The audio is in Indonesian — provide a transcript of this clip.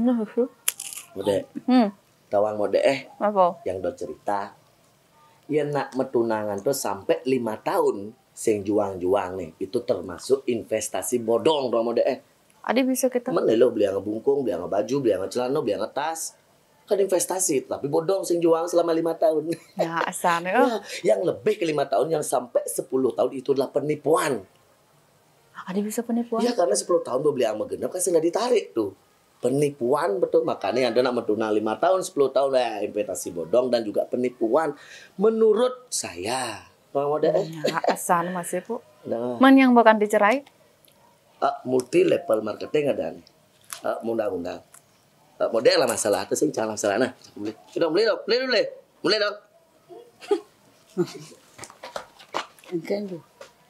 Nah, Mode. Hmm. Tawang mode eh. Apa? Yang do cerita. Ya nak metunangan tuh sampai lima tahun sing juang-juang nih itu termasuk investasi bodong dong mode eh. Ada bisa kita. Mana lo beli yang bungkung, beli yang baju, beli yang celana, beli yang tas kan investasi tapi bodong sing juang selama lima tahun ya asalnya oh. nah, yang lebih ke lima tahun yang sampai sepuluh tahun itu adalah penipuan ada bisa penipuan ya karena sepuluh tahun beli yang genap kan sudah ditarik tuh penipuan betul makanya ada nak menduna 5 tahun 10 tahun lah investasi bodong dan juga penipuan menurut saya mau deh ya, masih bu nah. yang bukan dicerai uh, ah, multi level marketing ada nih uh, ah, undang-undang uh, ah, model lah masalah itu sih jangan masalah nah mulai sudah mulai dong mulai dong Entendo.